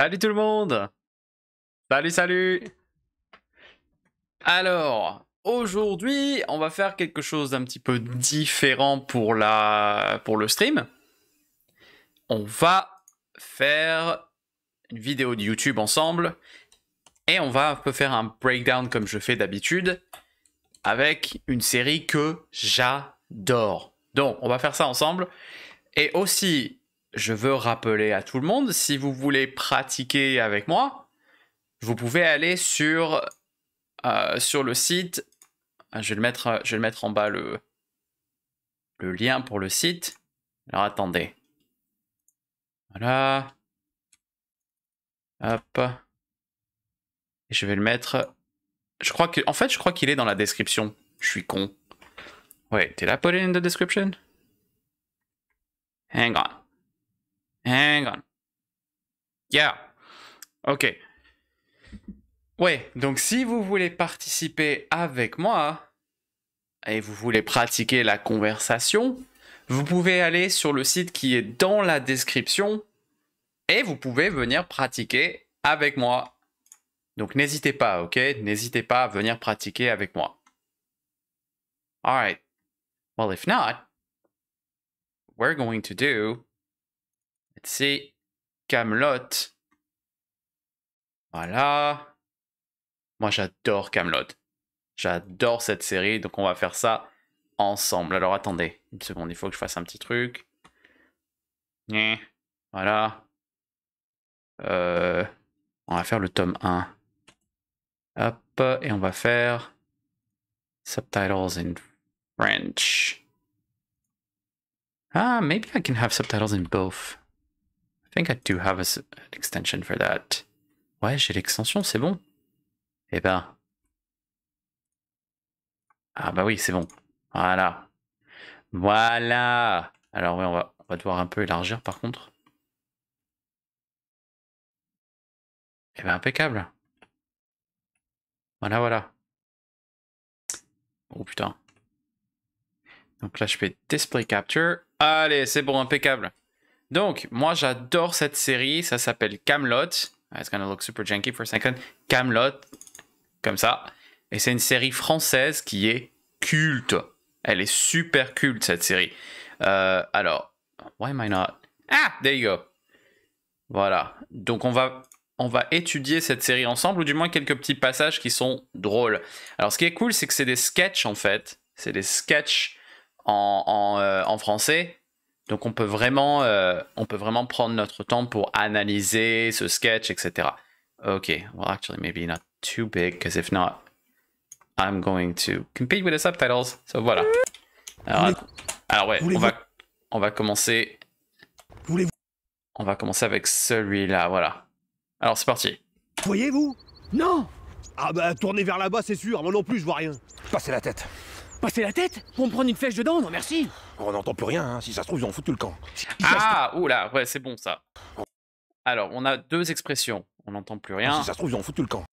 Salut tout le monde Salut, salut Alors, aujourd'hui, on va faire quelque chose d'un petit peu différent pour, la... pour le stream. On va faire une vidéo de YouTube ensemble et on va un peu faire un breakdown comme je fais d'habitude avec une série que j'adore. Donc, on va faire ça ensemble. Et aussi, je veux rappeler à tout le monde, si vous voulez pratiquer avec moi, vous pouvez aller sur, euh, sur le site. Euh, je vais, le mettre, euh, je vais le mettre en bas le, le lien pour le site. Alors attendez. Voilà. Hop. Et je vais le mettre. Je crois que. En fait, je crois qu'il est dans la description. Je suis con. Ouais, t'es là, put it in the description? Hang on. Hang on. Yeah. Ok. Ouais, donc si vous voulez participer avec moi et vous voulez pratiquer la conversation, vous pouvez aller sur le site qui est dans la description et vous pouvez venir pratiquer avec moi. Donc n'hésitez pas, ok N'hésitez pas à venir pratiquer avec moi. Alright. Well, if not, we're going to do c'est Camelot. Voilà. Moi, j'adore Camelot. J'adore cette série, donc on va faire ça ensemble. Alors attendez, une seconde, il faut que je fasse un petit truc. Voilà. Euh, on va faire le tome 1. Hop, et on va faire subtitles in French. Ah, maybe I can have subtitles in both think do have an extension for that. Ouais, j'ai l'extension, c'est bon. Eh ben. Ah bah oui, c'est bon. Voilà. Voilà. Alors oui, on va, on va devoir un peu élargir par contre. et eh ben impeccable. Voilà, voilà. Oh putain. Donc là, je fais Display Capture. Allez, c'est bon, impeccable. Donc, moi, j'adore cette série. Ça s'appelle Camelot. It's gonna look super janky for a second. Camelot, comme ça. Et c'est une série française qui est culte. Elle est super culte cette série. Euh, alors, why am I not? Ah, there you go. Voilà. Donc on va on va étudier cette série ensemble, ou du moins quelques petits passages qui sont drôles. Alors ce qui est cool, c'est que c'est des sketchs en fait. C'est des sketchs en, en euh, français donc on peut vraiment, euh, on peut vraiment prendre notre temps pour analyser ce sketch, etc. Ok. well actually maybe not too big, because if not, I'm going to compete with the subtitles. So voilà. Alors, alors ouais, on va, on va commencer. On va commencer avec celui-là, voilà. Alors c'est parti. Voyez-vous Non Ah bah tournez vers là-bas c'est sûr, moi non plus je vois rien. Passez la tête. Passer la tête Pour me prendre une flèche dedans Non merci On n'entend plus rien, hein. si ça se trouve, ils ont foutu le camp. Ah Oula, ouais, c'est bon ça. Alors, on a deux expressions. On n'entend plus rien. Si ça se trouve, ils ont foutu le camp.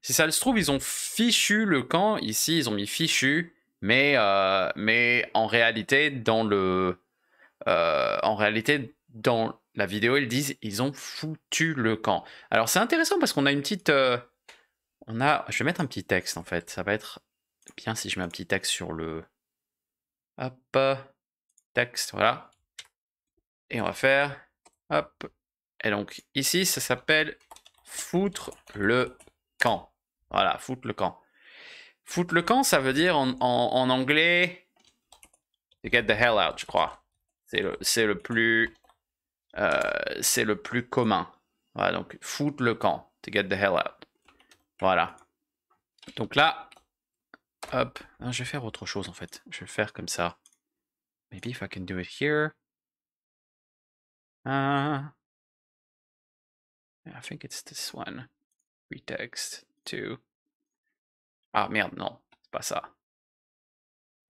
Si ça se trouve, ils ont fichu le camp. Ici, ils ont mis fichu. Mais, euh, mais en réalité, dans le. Euh, en réalité, dans la vidéo, ils disent ils ont foutu le camp. Alors, c'est intéressant parce qu'on a une petite. Euh, on a, je vais mettre un petit texte en fait. Ça va être bien si je mets un petit texte sur le... Hop, texte, voilà. Et on va faire... Hop. Et donc ici, ça s'appelle foutre le camp. Voilà, foutre le camp. Foutre le camp, ça veut dire en, anglais... To get the hell out, je crois. C'est le, le, plus... Euh, c'est le plus commun. Voilà, donc foutre le camp. To get the hell out. Voilà. Donc là, Hop, hein, je vais faire autre chose en fait. Je vais faire comme ça. Maybe if I can do it here. Ah, I think it's this one. Pretext to. Ah merde, non, c'est pas ça.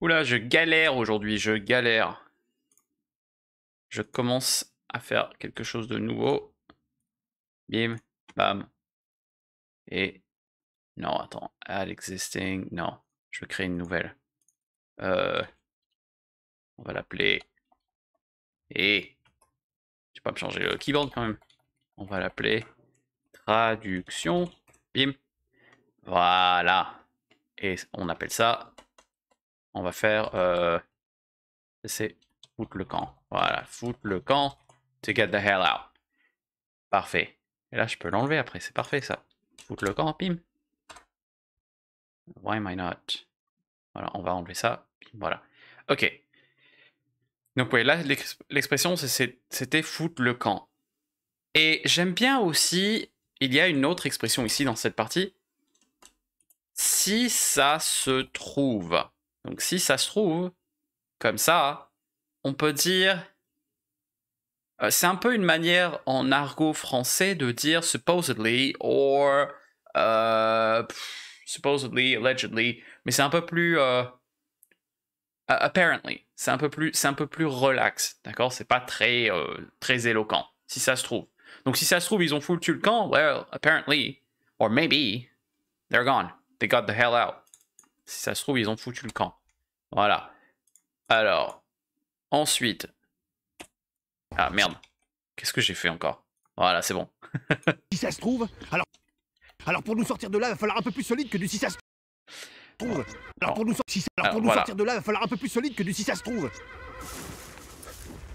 Oula, je galère aujourd'hui, je galère. Je commence à faire quelque chose de nouveau. Bim, bam. Et non, attends, add existing, non. Je vais créer une nouvelle. Euh, on va l'appeler. Et. Je vais pas me changer le euh, keyboard quand même. On va l'appeler traduction. Bim. Voilà. Et on appelle ça. On va faire. Euh, c'est foutre le camp. Voilà. Foutre le camp. To get the hell out. Parfait. Et là, je peux l'enlever après. C'est parfait ça. Foutre le camp. Bim. Why am I not? Voilà, on va enlever ça. Voilà. OK. Donc oui, là, l'expression, c'était foutre le camp. Et j'aime bien aussi, il y a une autre expression ici dans cette partie. Si ça se trouve. Donc si ça se trouve, comme ça, on peut dire... Euh, c'est un peu une manière en argot français de dire supposedly or... Euh, supposedly, allegedly, mais c'est un peu plus euh, apparently, c'est un peu plus c'est un peu plus relax, d'accord C'est pas très euh, très éloquent, si ça se trouve. Donc si ça se trouve, ils ont foutu le camp, well, apparently, or maybe, they're gone, they got the hell out. Si ça se trouve, ils ont foutu le camp. Voilà. Alors, ensuite, ah merde, qu'est-ce que j'ai fait encore Voilà, c'est bon. si ça se trouve, alors. Alors pour nous sortir de là, il va falloir un peu plus solide que du si ça se trouve. Alors pour nous, si euh, pour nous sortir de là, il va falloir un peu plus solide que du si ça se trouve.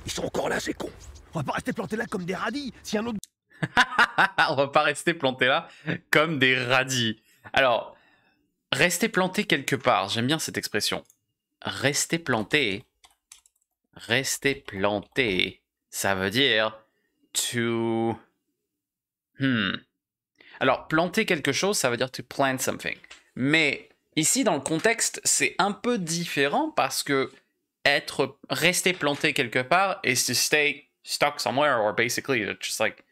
Ils sont encore là, ces con. On va pas rester planté là comme des radis. Si un autre. on va pas rester planté là comme des radis. Alors, rester planté quelque part, j'aime bien cette expression. Rester planté. Rester planté. Ça veut dire to. Hmm. Alors, planter quelque chose, ça veut dire to plant something. Mais ici, dans le contexte, c'est un peu différent parce que être, rester planté quelque part is to stay stuck somewhere or basically just like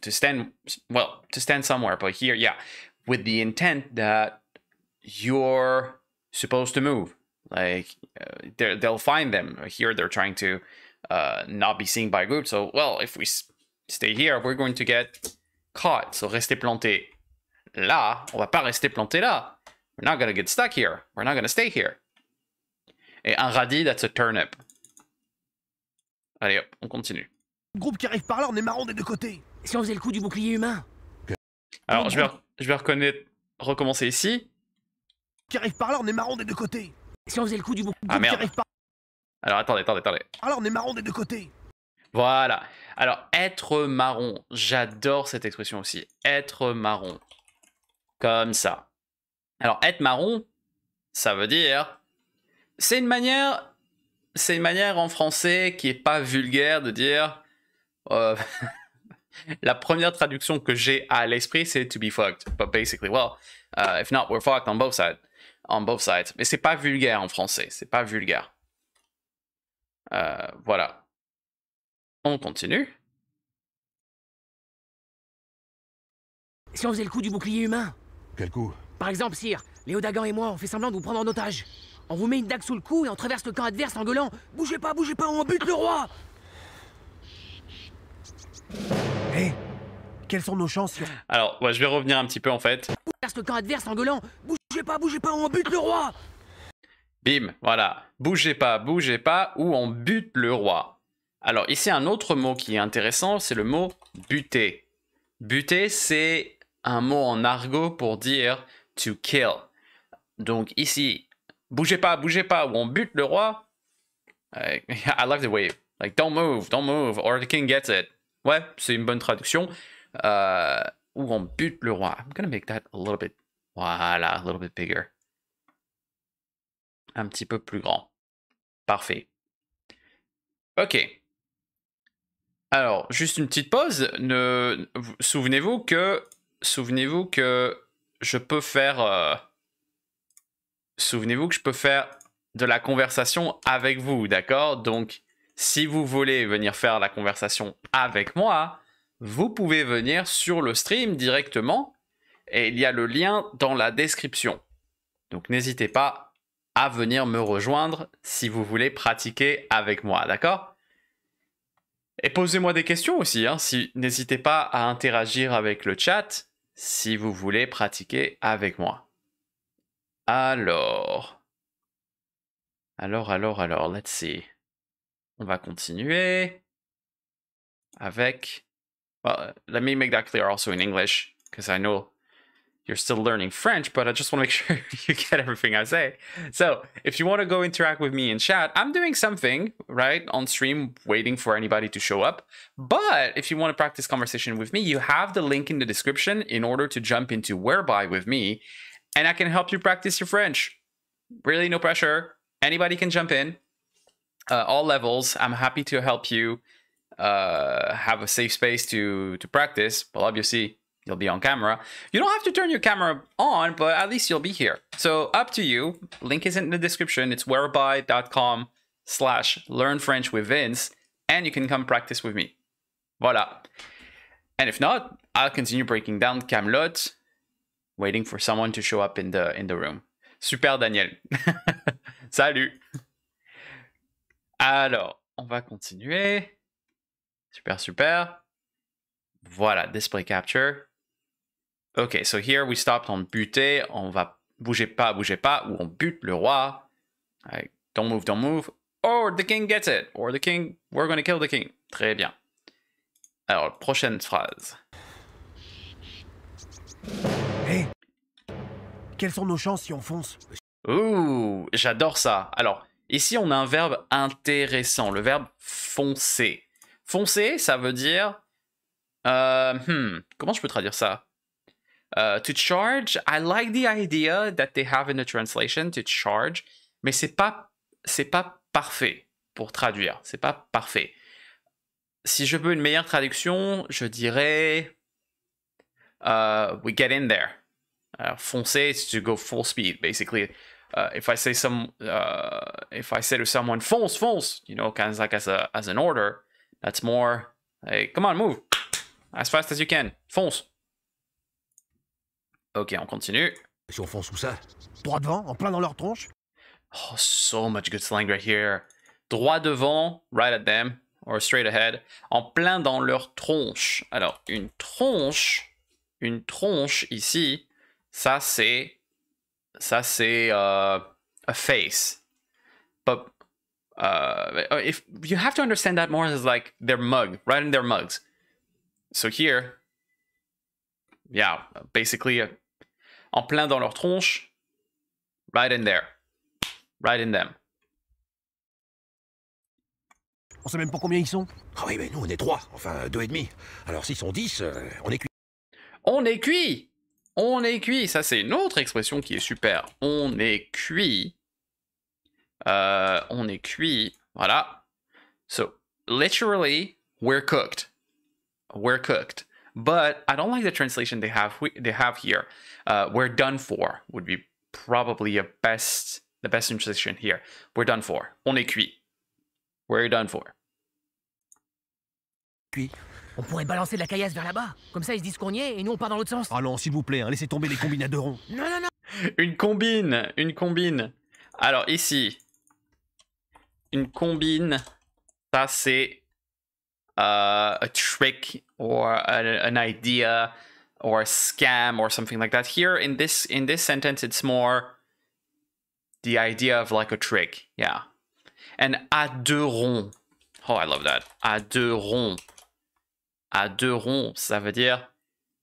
to stand, well, to stand somewhere. But here, yeah, with the intent that you're supposed to move. Like, uh, they'll find them. Here, they're trying to uh, not be seen by a group. So, well, if we stay here, we're going to get Oh, rester planté là. On va pas rester planté là. We're not gonna get stuck here. We're not gonna stay here. Et un radis, that's a turnip. Allez hop, on continue. Groupe qui arrive par là, on est marron des deux côtés. Si on faisait le coup du bouclier humain. Alors, je vais, je vais reconnaître, recommencer ici. Qui arrive par là, on est marron des deux côtés. Si on faisait le coup du bouclier. Ah merde. Par... Alors attendez, attendez, attendez. Alors on est marron des deux côtés. Voilà. Alors, être marron. J'adore cette expression aussi. Être marron. Comme ça. Alors, être marron, ça veut dire... C'est une manière... C'est une manière en français qui est pas vulgaire de dire... Euh, la première traduction que j'ai à l'esprit, c'est to be fucked. But basically, well, uh, if not, we're fucked on both sides. On both sides. Mais c'est pas vulgaire en français. C'est pas vulgaire. Euh, voilà. On continue Si on faisait le coup du bouclier humain Quel coup Par exemple, sire, Léo Dagan et moi, on fait semblant de vous prendre en otage. On vous met une dague sous le cou et on traverse le camp adverse en gueulant Bougez pas, bougez pas, on bute le roi Hé eh, Quelles sont nos chances Alors, je vais revenir un petit peu en fait. traverse le camp adverse en Bougez pas, bougez pas, on bute le roi Bim, voilà. Bougez pas, bougez pas, ou on bute le roi. Alors ici, un autre mot qui est intéressant, c'est le mot buter. Buter, c'est un mot en argot pour dire to kill. Donc ici, bougez pas, bougez pas, ou on bute le roi. Euh, I, love the way, like don't move, don't move, or the king gets it. Ouais, c'est une bonne traduction. Euh, ou on bute le roi. I'm gonna make that a little bit, voilà, a little bit bigger. Un petit peu plus grand. Parfait. Ok. Alors, juste une petite pause. Souvenez-vous que. Souvenez-vous que je peux faire. Euh, souvenez-vous que je peux faire de la conversation avec vous, d'accord Donc, si vous voulez venir faire la conversation avec moi, vous pouvez venir sur le stream directement et il y a le lien dans la description. Donc, n'hésitez pas à venir me rejoindre si vous voulez pratiquer avec moi, d'accord et posez-moi des questions aussi. Hein. N'hésitez pas à interagir avec le chat si vous voulez pratiquer avec moi. Alors. Alors, alors, alors, let's see. On va continuer avec. Well, let me make that clear also in English, because I know you're still learning French, but I just want to make sure you get everything I say. So if you want to go interact with me in chat, I'm doing something, right, on stream, waiting for anybody to show up. But if you want to practice conversation with me, you have the link in the description in order to jump into Whereby with me, and I can help you practice your French. Really, no pressure. Anybody can jump in, uh, all levels. I'm happy to help you uh, have a safe space to to practice. Well, obviously, you'll be on camera. You don't have to turn your camera on, but at least you'll be here. So up to you. Link is in the description. It's whereby.com slash learn French with Vince, and you can come practice with me. Voila. And if not, I'll continue breaking down Camelot, waiting for someone to show up in the in the room. Super Daniel. Salut. Alors, on va continuer. Super, super. Voilà, display capture. OK, so here we stopped on buter, on va bouger pas, bouger pas, ou on bute le roi. don't move, don't move. Or the king gets it. Or the king, we're going kill the king. Très bien. Alors, prochaine phrase. Hey, quelles sont nos chances si on fonce Ouh, j'adore ça. Alors, ici, on a un verbe intéressant, le verbe foncer. Foncer, ça veut dire... Euh, hmm, comment je peux traduire ça euh, to charge, I like the idea that they have in the translation to charge, mais c'est pas c'est pas parfait pour traduire, c'est pas parfait. Si je veux une meilleure traduction, je dirais uh, we get in there. Uh, foncer to go full speed, basically. Euh, if I say some, euh, if I say to someone fonce, fonce, you know, kind of like as a as an order, that's more like, come on, move as fast as you can, fonce. Ok, on continue. Si on fonce sous ça Droit devant, en plein dans leur tronche Oh, so much good slang right here. Droit devant, right at them, or straight ahead, en plein dans leur tronche. Alors, une tronche, une tronche ici, ça c'est, ça c'est euh, a face. But uh, if you have to understand that more as like their mug, right in their mugs. So here, yeah, basically uh, en plein dans leur tronche, right in there, right in them. On sait même pas combien ils sont. Ah oui, mais nous on est trois, enfin deux et demi. Alors s'ils sont dix, euh, on est cuit. On est cuit On est cuit Ça c'est une autre expression qui est super. On est cuit. Euh, on est cuit. Voilà. So, literally, we're cooked. We're cooked. But I don't like the translation they have they have here. Uh, we're done for would be probably a best the best translation here. We're done for. On est cuit. We're done for. On pourrait balancer de la caillasse vers là-bas. Comme ça, ils se disent qu'on y est et nous on part dans l'autre sens. Allons, ah s'il vous plaît, hein, laissez tomber les ronds. non, non, non. Une combine, une combine. Alors ici, une combine, ça c'est uh, a trick or a, an idea or a scam or something like that. Here in this in this sentence, it's more the idea of like a trick, yeah. And à deux ronds. Oh, I love that. À deux ronds. À deux ronds, ça veut dire.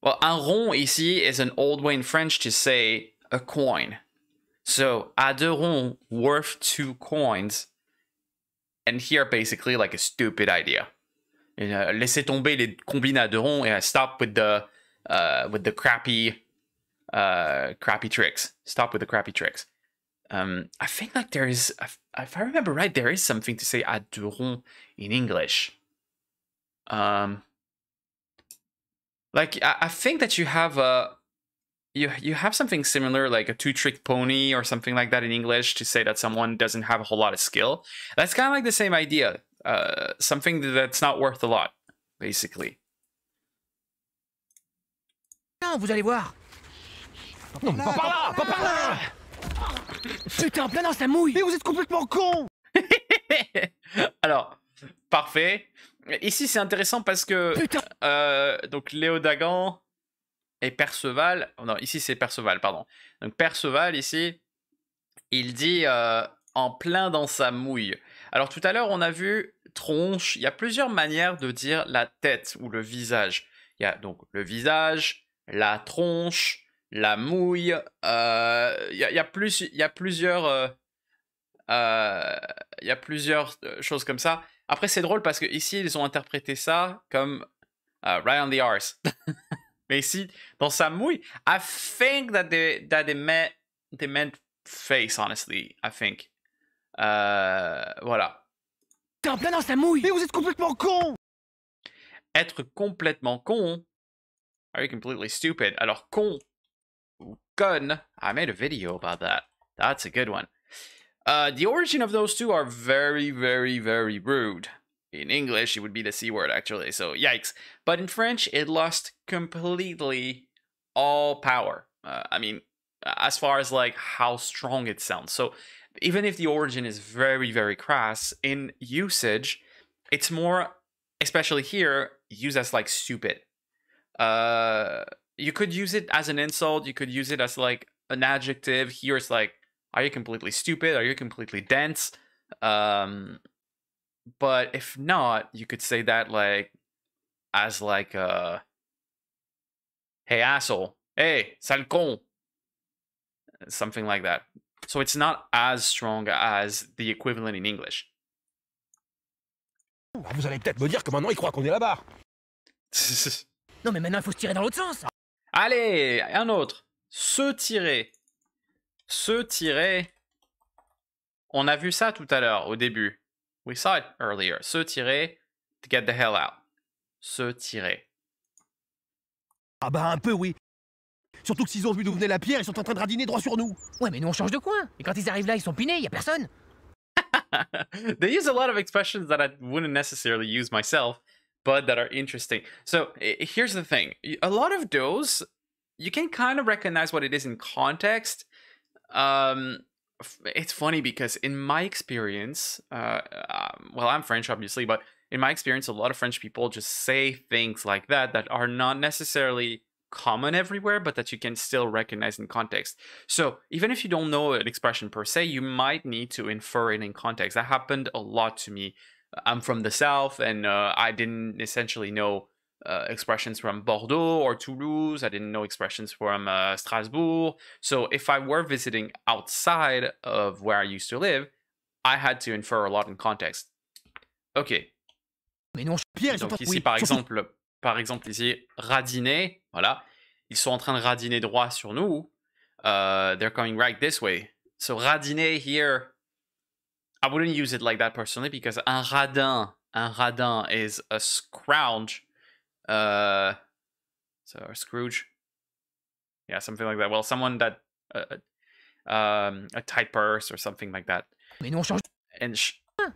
Well, un rond ici is an old way in French to say a coin. So à deux ronds worth two coins. And here, basically, like a stupid idea. Et, uh, laissez tomber les combines à deux ronds et euh, stop with the, uh, with the crappy, euh, crappy tricks. Stop with the crappy tricks. Um, I think like there is, if I remember right, there is something to say à deux ronds in English. Um, like I, I think that you have a, you you have something similar like a two trick pony or something like that in english to say that someone doesn't have a whole lot of skill that's kind of like the same idea Uh, something that's not worth a lot, basically. Non, vous allez voir. Non, pas par là, pas par là. Putain, plein dans sa mouille. Mais vous êtes complètement con. Alors, parfait. Ici, c'est intéressant parce que euh, donc Léo Dagan et Perceval. Oh non, ici c'est Perceval, pardon. Donc Perceval ici, il dit euh, en plein dans sa mouille. Alors tout à l'heure, on a vu tronche. Il y a plusieurs manières de dire la tête ou le visage. Il y a donc le visage, la tronche, la mouille. Euh, il, y a, plusieurs, euh, euh, il y a plusieurs choses comme ça. Après, c'est drôle parce que ici, ils ont interprété ça comme right on the arse. Mais ici, dans sa mouille, I think that they, meant, they meant face, honestly. I think. Euh, voilà. Putain, plein dans sa mouille Mais vous êtes complètement con Être complètement con Are you completely stupid? Alors, con ou I made a video about that. That's a good one. Uh, the origin of those two are very, very, very rude. In English, it would be the C word, actually, so yikes. But in French, it lost completely all power. Uh, I mean, as far as like how strong it sounds. So even if the origin is very, very crass, in usage, it's more, especially here, used as like stupid. Uh, you could use it as an insult. You could use it as like an adjective. Here it's like, are you completely stupid? Are you completely dense? Um, but if not, you could say that like as like uh hey asshole, hey, salcon, something like that. So it's not as strong as the equivalent in English. Vous allez peut-être me dire que maintenant il croit qu'on est là-bas. non mais maintenant il faut se tirer dans l'autre sens. Allez, un autre. Se tirer. Se tirer. On a vu ça tout à l'heure au début. We saw it earlier. Se tirer. To get the hell out. Se tirer. Ah bah un peu oui. Surtout que s'ils ont vu d'où venait la pierre, ils sont en train de radiner droit sur nous. Ouais, mais nous on change de coin. Et quand ils arrivent là, ils sont pinés, y a personne. they use a lot of expressions that I wouldn't necessarily use myself, but that are interesting. So eh, eh, here's the thing a lot of those, you can kind of recognize what it is in context. Um, it's funny because in my experience, uh, um, well, I'm French, obviously, but in my experience, a lot of French people just say things like that that are not necessarily common everywhere, but that you can still recognize in context. So even if you don't know an expression per se, you might need to infer it in context. That happened a lot to me. I'm from the South and uh, I didn't essentially know uh, expressions from Bordeaux or Toulouse. I didn't know expressions from uh, Strasbourg. So if I were visiting outside of where I used to live, I had to infer a lot in context. Ok. Mais non, Pierre, Donc ici, par exemple, par exemple ici, radiner, voilà, ils sont en train de radiner droit sur nous. Uh, they're coming right this way. So radiner here, I wouldn't use it like that personally because un radin, un radin is a scrounge. Uh, so a Scrooge, yeah, something like that. Well, someone that uh, um, a tight purse or something like that. Mais nous on change.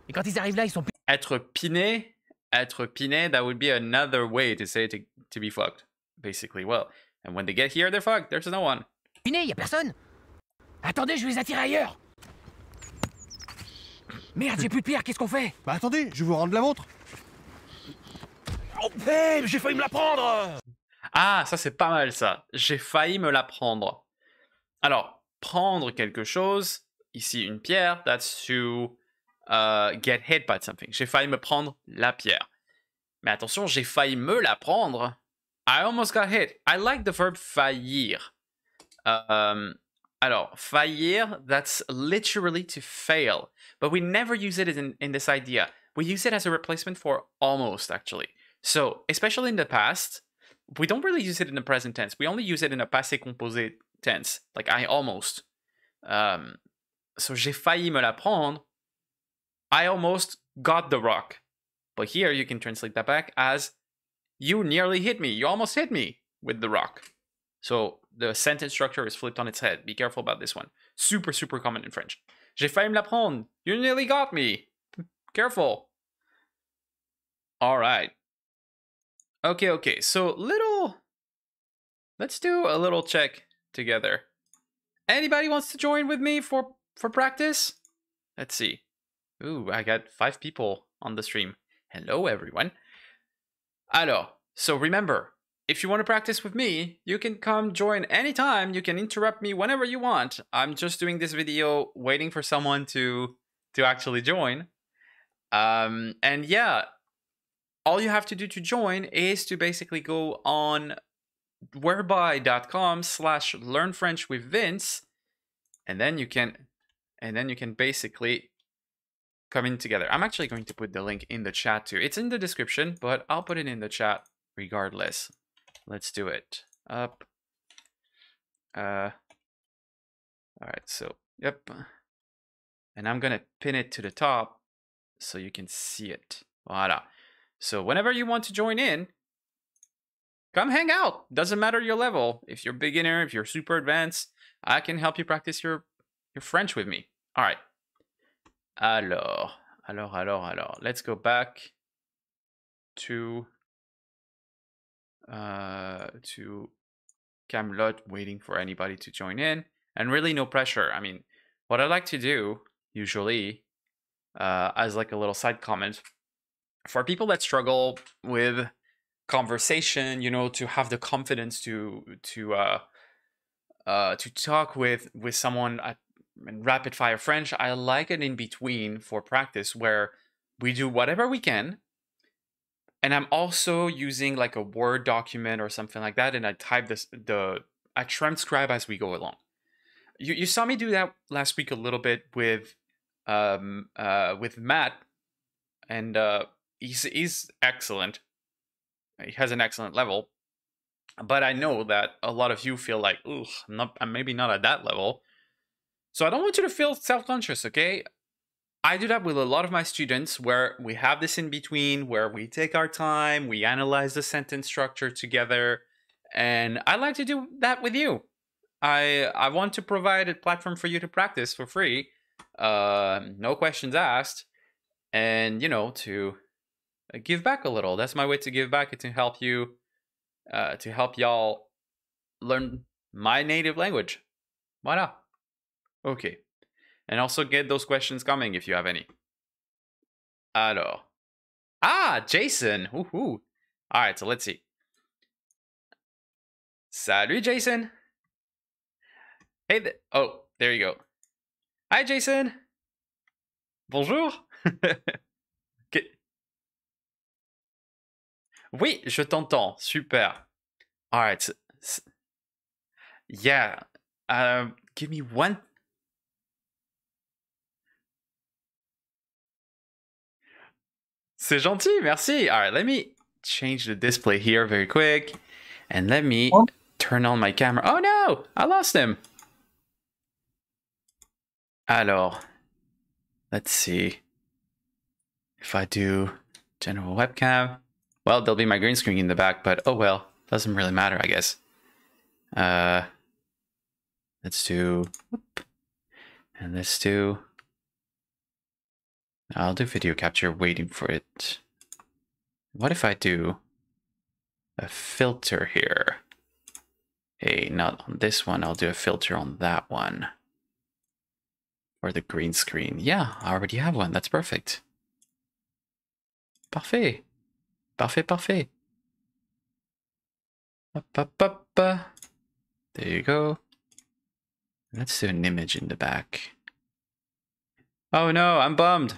Et quand ils arrivent là, ils sont. Être piné, être piné, that would be another way to say to, to be fucked. Basically, well. And when they get here, they're fucked. There's no one. Piné, y a personne. Attendez, je vais les attirer ailleurs. Merde, j'ai plus de pierre, qu'est-ce qu'on fait Bah attendez, je vais vous rendre la vôtre. Oh, hey, j'ai failli me la prendre Ah, ça c'est pas mal ça. J'ai failli me la prendre. Alors, prendre quelque chose, ici une pierre, that's to euh, get hit by something. J'ai failli me prendre la pierre. Mais attention, j'ai failli me la prendre. I almost got hit. I like the verb faillir. Um, alors, faillir, that's literally to fail. But we never use it in, in this idea. We use it as a replacement for almost, actually. So, especially in the past, we don't really use it in the present tense. We only use it in a passé composé tense, like I almost. Um, so, j'ai failli me la prendre. I almost got the rock. But here you can translate that back as you nearly hit me. You almost hit me with the rock. So the sentence structure is flipped on its head. Be careful about this one. Super, super common in French. J'ai failli me la prendre. You nearly got me. Careful. All right. Okay, okay. So little. Let's do a little check together. Anybody wants to join with me for for practice? Let's see. Ooh, I got five people on the stream. Hello, everyone. Alors, so remember, if you want to practice with me, you can come join anytime. You can interrupt me whenever you want. I'm just doing this video waiting for someone to to actually join. Um, and yeah, all you have to do to join is to basically go on whereby.com slash learn French with Vince, and then you can and then you can basically coming together. I'm actually going to put the link in the chat too. It's in the description, but I'll put it in the chat regardless. Let's do it. Up. Uh, all right, so, yep. And I'm going to pin it to the top so you can see it. Voila. So whenever you want to join in, come hang out. Doesn't matter your level. If you're beginner, if you're super advanced, I can help you practice your, your French with me. All right. Alors, alors, alors, alors. Let's go back to uh, to Camelot, waiting for anybody to join in, and really no pressure. I mean, what I like to do usually, uh, as like a little side comment, for people that struggle with conversation, you know, to have the confidence to to uh, uh, to talk with with someone at and rapid fire French, I like an in between for practice where we do whatever we can. And I'm also using like a Word document or something like that. And I type this, the, I transcribe as we go along. You, you saw me do that last week a little bit with, um, uh, with Matt. And, uh, he's, he's excellent. He has an excellent level. But I know that a lot of you feel like, ooh, I'm, not, I'm maybe not at that level so I don't want you to feel self conscious, okay? I do that with a lot of my students where we have this in between, where we take our time, we analyze the sentence structure together. And I like to do that with you. I, I want to provide a platform for you to practice for free, uh, no questions asked, and you know, to give back a little. That's my way to give back, to help you, uh, to help y'all learn my native language. Why not? Okay. And also get those questions coming if you have any. Alors. Ah, Jason. Woohoo. All right, so let's see. Salut, Jason. Hey, th oh, there you go. Hi, Jason. Bonjour. okay. Oui, je t'entends. Super. All right. Yeah. Uh, give me one C'est gentil, merci. All right, let me change the display here very quick. And let me oh. turn on my camera. Oh no, I lost him. Alors, let's see. If I do general webcam, well, there'll be my green screen in the back, but oh well, doesn't really matter, I guess. Uh, let's do, and let's do I'll do video capture waiting for it. What if I do a filter here? Hey, not on this one. I'll do a filter on that one. Or the green screen. Yeah, I already have one. That's perfect. Parfait. Parfait, parfait. There you go. Let's do an image in the back. Oh no, I'm bummed.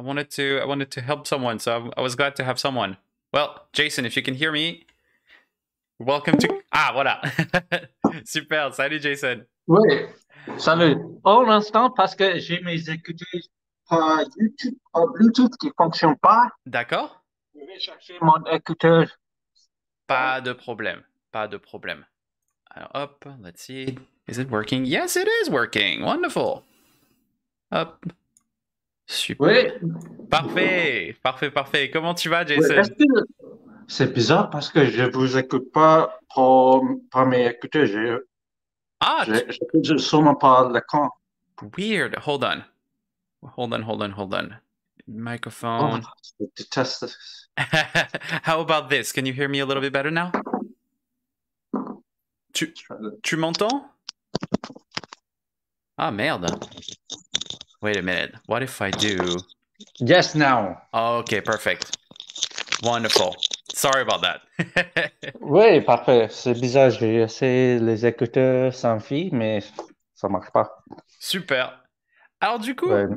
I wanted to I wanted to help someone, so I, I was glad to have someone. Well, Jason, if you can hear me, welcome to ah voilà super salut Jason. Oui salut. Oh l'instant parce que j'ai mes écouteurs par YouTube par Bluetooth qui fonctionne pas. D'accord. Je vais chercher mon écouteur. Pas de problème. Pas de problème. Alors hop, let's see. Is it working? Yes, it is working. Wonderful. Up. Oui. Parfait, parfait, parfait. Comment tu vas, Jason C'est bizarre parce que je ne vous écoute pas par, mes écouteurs. Je, ah, par le camp. Weird. Hold on. Hold on, hold on, hold on. Microphone. Oh, je How about this? Can you hear me a little bit better now? tu m'entends? Ah merde. Wait a minute. What if I do? Yes, now. Oh, okay, perfect. Wonderful. Sorry about that. oui, parfait. C'est bizarre. J'ai essayé les écouteurs sans fil, mais ça marche pas. Super. Alors du coup, euh,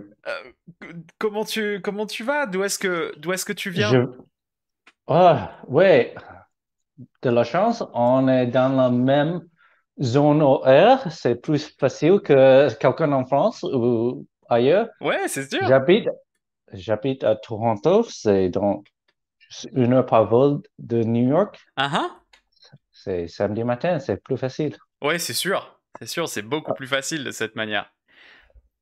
comment tu comment tu vas D'où est-ce que d'où est-ce que tu viens ah, ouais, de la chance. On est dans la même zone horaire. C'est plus facile que quelqu'un en France ou ailleurs. Ouais, c'est sûr. J'habite, j'habite à Toronto, c'est dans une heure par vol de New York. Ah C'est samedi matin, c'est plus facile. Ouais, c'est sûr. C'est sûr, c'est beaucoup plus facile de cette manière.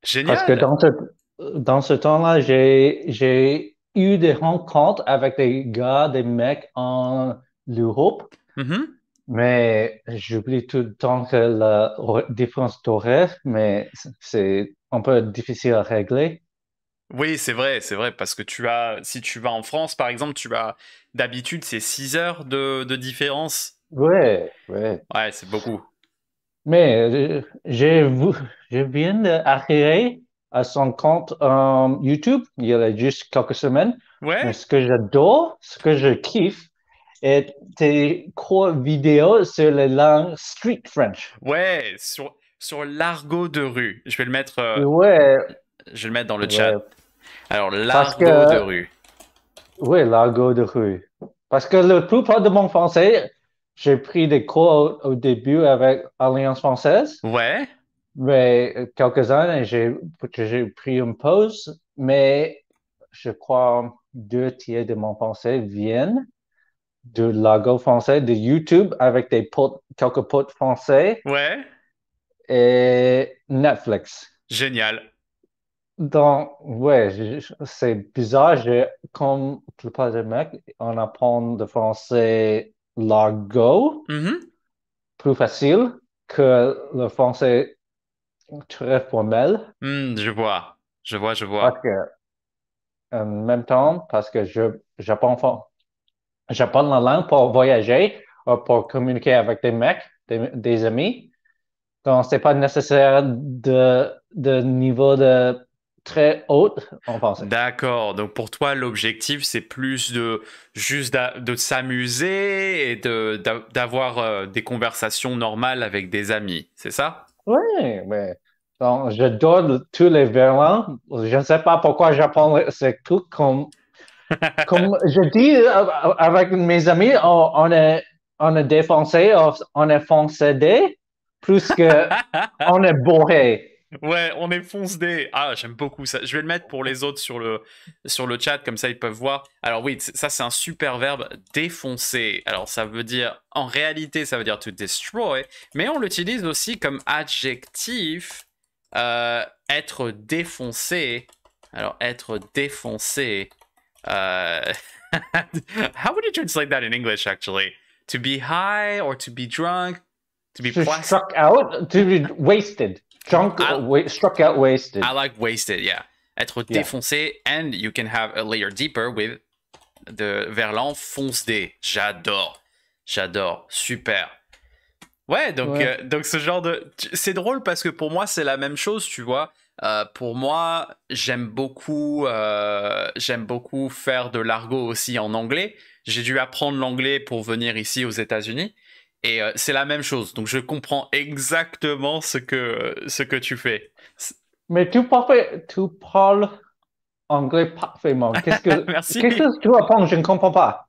Génial. Parce que dans ce, dans ce temps-là, j'ai eu des rencontres avec des gars, des mecs en Europe mm-hmm. Mais j'oublie tout le temps que la différence d'horaire, mais c'est un peu difficile à régler. Oui, c'est vrai, c'est vrai, parce que tu as, si tu vas en France, par exemple, tu as, d'habitude, c'est 6 heures de, de, différence. Ouais, ouais. Ouais, c'est beaucoup. Mais euh, j'ai je viens d'arriver à son compte YouTube il y a juste quelques semaines. Ouais. ce que j'adore, ce que je kiffe, et tes cours vidéo sur les langues street French. Ouais, sur, l'argot de rue. Je vais le mettre. Euh, je le mettre dans le chat. Alors, l'argot de rue. Oui, l'argot de rue. Parce que le plupart de mon français, j'ai pris des cours au, début avec Alliance française. Ouais. Mais euh, quelques-uns, j'ai pris une pause. Mais je crois deux tiers de mon français viennent de l'argot français de YouTube avec des potes, quelques potes français. Ouais. Et Netflix. Génial. Donc, ouais, c'est bizarre. comme tout plupart des mecs, on apprend le français l'argot, mm-hmm. plus facile que le français très formel. Mm, je vois, je vois, je vois. en même temps, parce que je fort j'apprends la langue pour voyager ou pour communiquer avec des mecs, des, amis. Donc, ce n'est pas nécessaire de, de niveau de très haut en français. D'accord. Donc pour toi, l'objectif, c'est plus de juste de s'amuser et d'avoir euh, des conversations normales avec des amis, c'est ça Oui, oui. Donc je donne tous les verbes. Je ne sais pas pourquoi j'apprends ces trucs comme comme je dis euh, avec mes amis, on, est, on défoncé, on est foncé, plus que on est bourré. Ouais, on est foncé. Ah, j'aime beaucoup ça. Je vais le mettre pour les autres sur le, sur le chat, comme ça ils peuvent voir. Alors oui, ça c'est un super verbe, défoncer. Alors ça veut dire, en réalité, ça veut dire to destroy, mais on l'utilise aussi comme adjectif, euh, être défoncé. Alors être défoncé. Uh, how would you translate that in English? Actually, to be high or to be drunk, to be struck out, to be wasted, drunk, I, struck out, wasted. I like wasted. Yeah, être défoncé, and you can have a layer deeper with the verlan fonce J'adore, j'adore, super. Ouais, donc euh, donc ce genre de c'est drôle parce que pour moi c'est la même chose, tu vois. Euh, pour moi, j'aime beaucoup, euh, j'aime beaucoup faire de l'argot aussi en anglais. J'ai dû apprendre l'anglais pour venir ici aux États-Unis. Et euh, c'est la même chose. Donc je comprends exactement ce que, ce que tu fais. Mais tu parles, tu parles anglais parfaitement. Qu'est-ce que, Qu'est-ce que tu apprends Je ne comprends pas.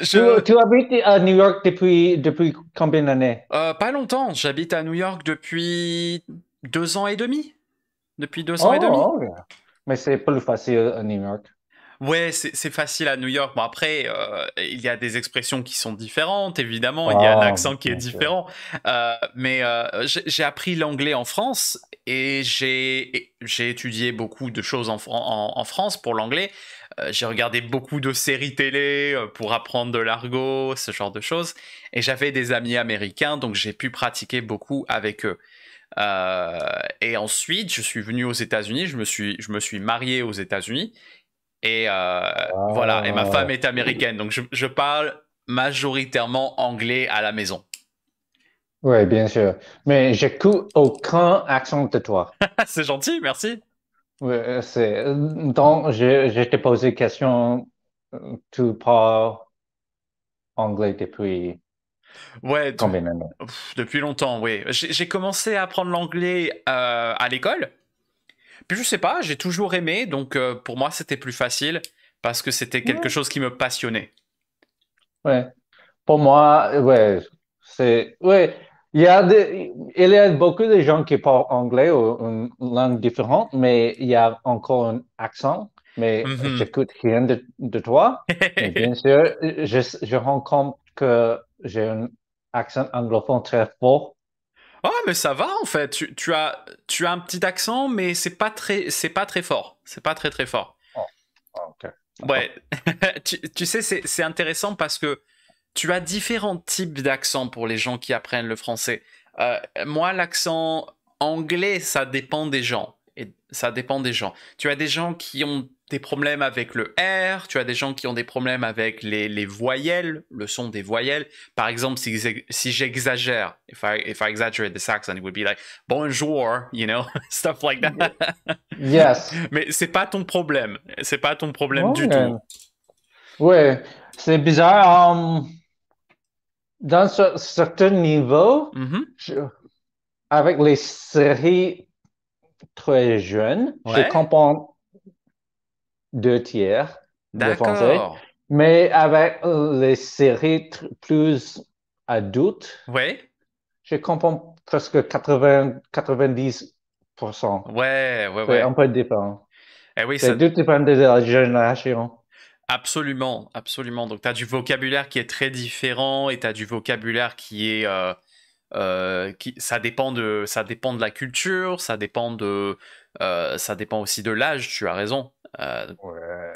Je... Tu, habites à New York depuis, depuis combien d'années Pas longtemps. J'habite à New York depuis deux ans et demi depuis deux ans et demi. Oh, mais c'est plus facile à New York. Ouais, c'est facile à New York. Bon, après, euh, il y a des expressions qui sont différentes, évidemment. il y a un ah, accent qui est différent. Euh, mais euh, j'ai appris l'anglais en France et j'ai étudié beaucoup de choses en, en France pour l'anglais. j'ai regardé beaucoup de séries télé pour apprendre de l'argot, ce genre de choses. Et j'avais des amis américains, donc j'ai pu pratiquer beaucoup avec eux. Euh, et ensuite, je suis venu aux États-Unis, je me suis, je me suis marié aux États-Unis. Et euh, voilà, et ma ah. femme est américaine, donc je, parle majoritairement anglais à la maison. Oui, bien sûr. Mais j'écoute aucun accent de toi. c'est gentil, merci. Oui, c'est... Donc, je, t'ai posé question, euh, tu parles anglais depuis Ouais, depuis longtemps, oui. J'ai commencé à apprendre l'anglais euh, à l'école. Puis je sais pas, j'ai toujours aimé, donc euh, pour moi c'était plus facile parce que c'était quelque chose qui me passionnait. Ouais. Pour moi, ouais, c'est ouais. Il y, a il y a beaucoup de gens qui parlent anglais ou une langue différente, mais il y a encore un accent. Mais mm-hmm. j'écoute rien de, de toi. bien sûr, je, je compte que j'ai un accent anglophone très fort. Ah, mais ça va en fait. Tu, tu, as, tu as un petit accent, mais c'est pas très, c'est pas très fort. C'est pas très très fort. Oh, oh, ok. Ouais. tu, tu, sais, c'est intéressant parce que tu as différents types d'accents pour les gens qui apprennent le français. Euh, moi, l'accent anglais, ça dépend des gens. Et ça dépend des gens. Tu as des gens qui ont des problèmes avec le R, tu as des gens qui ont des problèmes avec les, les voyelles, le son des voyelles. Par exemple, si, si j'exagère, if I, if I exaggerate the Saxon, it would be like bonjour, you know, stuff like that. Yes. Mais c'est pas ton problème, c'est pas ton problème du tout. Ouais, c'est bizarre. Um, dans ce, certain niveau, mm-hmm. avec les séries très jeunes, je comprends deux tiers de français. Mais avec les séries plus adultes, ouais. je comprends presque 80, 90 Ouais, ouais, ouais. C'est un peu différent. Eh oui, c'est deux dépend de la génération. Absolument, absolument. Donc, tu as du vocabulaire qui est très différent et tu as du vocabulaire qui est. Euh, euh, qui, ça, dépend de, ça dépend de la culture, ça dépend, de, euh, ça dépend aussi de l'âge, tu as raison. Euh,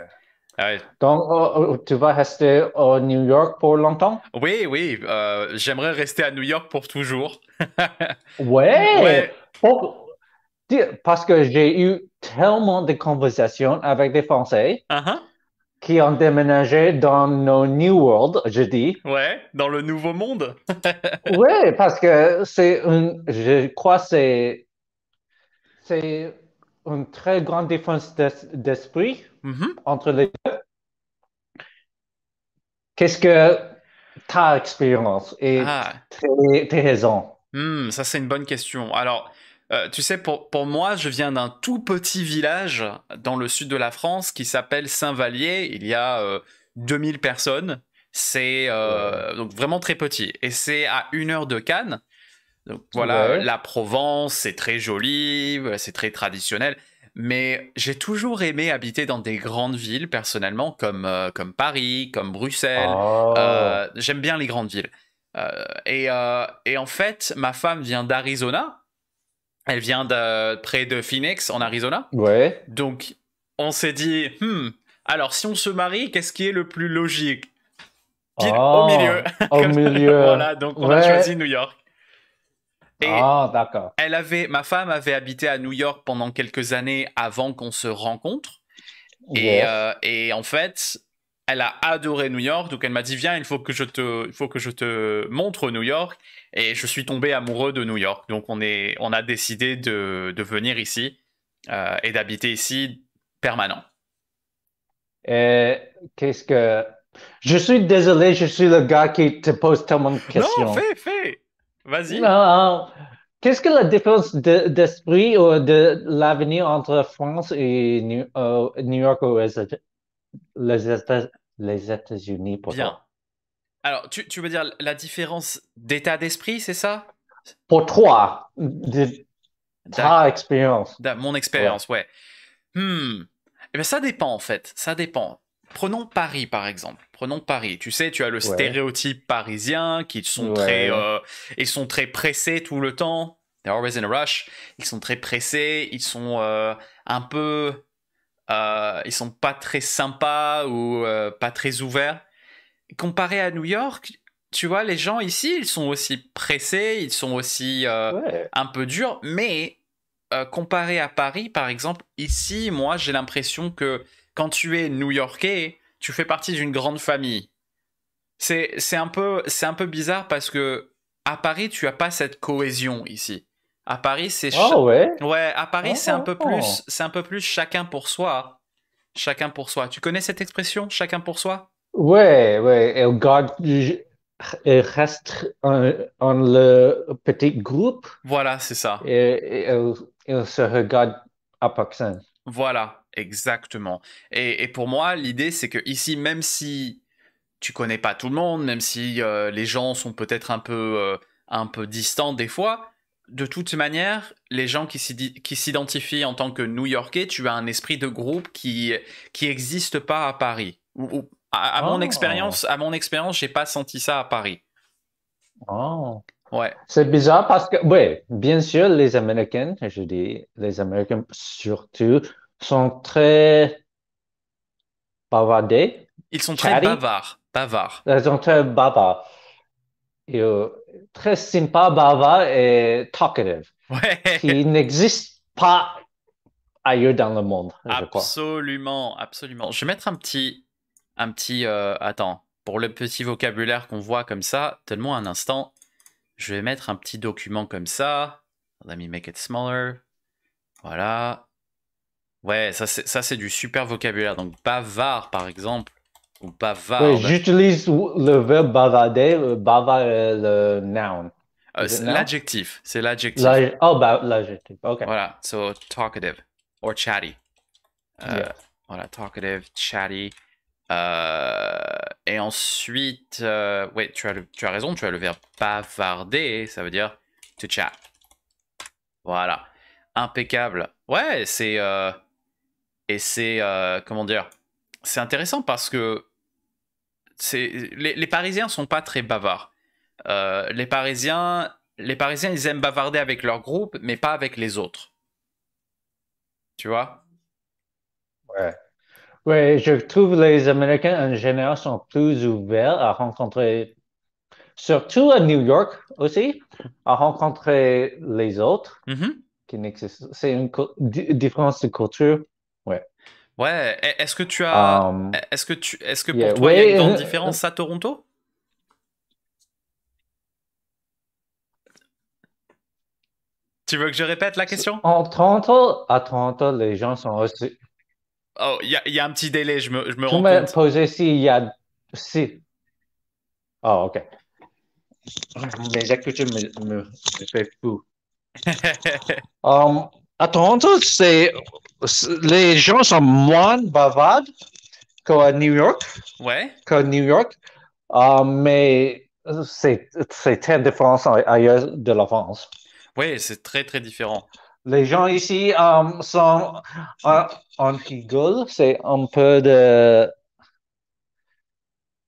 ah Donc, oh, oh, tu vas rester au New York pour longtemps? Oui, oui. Euh, j'aimerais rester à New York pour toujours. ouais. Parce que j'ai eu tellement de conversations avec des Français uh-huh. qui ont déménagé dans nos New World, je dis. Ouais, dans le Nouveau Monde. ouais, parce que c'est un Je crois c'est. C'est une très grande différence d'esprit mm-hmm. entre les deux. Qu'est-ce que ta expérience et ah. tes, raisons hmm, Ça, c'est une bonne question. Alors, euh, tu sais, pour, moi, je viens d'un tout petit village dans le sud de la France qui s'appelle Saint-Vallier. Il y a 2000 euh, personnes. C'est euh, donc vraiment très petit. Et c'est à une heure de Cannes. Donc voilà, la Provence, c'est très joli, euh, c'est très traditionnel. Mais j'ai toujours aimé habiter dans des grandes villes, personnellement, comme, euh, comme Paris, comme Bruxelles. Ah. Euh, j'aime bien les grandes villes. et, en fait, ma femme vient d'Arizona. Elle vient de près de Phoenix, en Arizona. Ouais. Donc, on s'est dit, hmm, alors si on se marie, qu'est-ce qui est le plus logique au ah, milieu. au milieu. donc on a choisi New York. Et ah, d'accord. Elle avait, ma femme avait habité à New York pendant quelques années avant qu'on se rencontre. Euh, et, en fait, elle a adoré New York, donc elle m'a dit viens, il faut que je te, il faut que je te montre New York. Et je suis tombé amoureux de New York, donc on est, on a décidé de, de venir ici euh, et d'habiter ici permanent. Qu'est-ce que je suis désolé, je suis le gars qui te pose tellement de questions. Non, fais, fais. Vas-y. Qu'est-ce que la différence d'esprit de, ou de l'avenir entre France et New, euh, York ou les, États, États-Unis pour Alors, tu, tu, veux dire la différence d'état d'esprit, c'est ça Pour toi, de, ta expérience. Mon expérience, ouais. Hmm. Eh ben, ça dépend en fait. Ça dépend prenons Paris par exemple. Prenons Paris. Tu sais, tu as le stéréotype parisien qui sont très, euh, sont très pressés tout le temps. They're always in a rush. Ils sont très pressés. Ils sont euh, un peu, euh, ils sont pas très sympas ou euh, pas très ouverts. Comparé à New York, tu vois, les gens ici, ils sont aussi pressés, ils sont aussi un peu durs. Mais comparé à Paris, par exemple, ici, moi, j'ai l'impression que quand tu es new-yorkais, tu fais partie d'une grande famille. C'est, un peu, un peu bizarre parce que à Paris, tu as pas cette cohésion ici. À Paris, c'est ah ouais. à Paris, c'est un peu ah. plus c'est un peu plus chacun pour soi. Chacun pour soi. Tu connais cette expression chacun pour soi Ouais, ouais, Ils garde dans reste en, le petit groupe. Voilà, c'est ça. Et, on se regarde à personne. Voilà, Exactement. Et, pour moi, l'idée, c'est que ici, même si tu connais pas tout le monde, même si euh, les gens sont peut-être un peu, euh, un peu distants des fois, de toute manière, les gens qui s'identifient en tant que New-Yorkais, tu as un esprit de groupe qui qui n'existe pas à Paris. Ou, à, mon oh. expérience, à mon expérience, j'ai pas senti ça à Paris. Oh. Ouais. C'est bizarre parce que, oui, bien sûr, les Américains, je dis les Américains surtout, sont très bavardés. Ils sont très bavards. bavards. Ils sont très bavards. Et, euh, très sympa, bavard et talkative. Ils Qui n'existe pas ailleurs dans le monde. Absolument, absolument. Je vais mettre un petit. Un petit. Euh, attends, pour le petit vocabulaire qu'on voit comme ça, tellement un instant. Je vais mettre un petit document comme ça. Let me make it smaller. Voilà. Ouais, ça c'est du super vocabulaire. Donc bavard par exemple, ou bavard. j'utilise le verbe bavarder, le bavard est euh, le noun. Euh, l'adjectif, c'est l'adjectif. Oh, bah, l'adjectif, ok. Voilà, so talkative or chatty. Euh, voilà, talkative, chatty. Euh, et ensuite, ouais, tu as, tu as raison, tu as le verbe bavarder, ça veut dire to chat. Voilà, impeccable. Ouais, c'est. Et c'est, euh, comment dire, c'est intéressant parce que les, les Parisiens sont pas très bavards. Euh, les Parisiens, les Parisiens, ils aiment bavarder avec leur groupe, mais pas avec les autres. Tu vois Ouais. Oui, je trouve les Américains en général sont plus ouverts à rencontrer, surtout à New York aussi, à rencontrer les autres. Mm-hmm. Qui C'est une différence de culture. Ouais, e-, est-ce que tu as. E-, est-ce que, tu, est-ce que pour toi, il y a une grande euh, différence à Toronto Tu veux que je répète la question En Toronto, à Toronto, les gens sont aussi. Oh, il y, a un petit délai, je me, je me tu rends compte. posé s'il y a. Si. Oh, ok. Les écouteurs me, me, me font fou. um, à Toronto, c'est les gens sont moins bavards qu'à New York. Ouais. Qu'à New York. Ah, mais c'est très différent ailleurs de la France. Oui, c'est très, très différent. Les gens ici um, sont en c'est un peu de,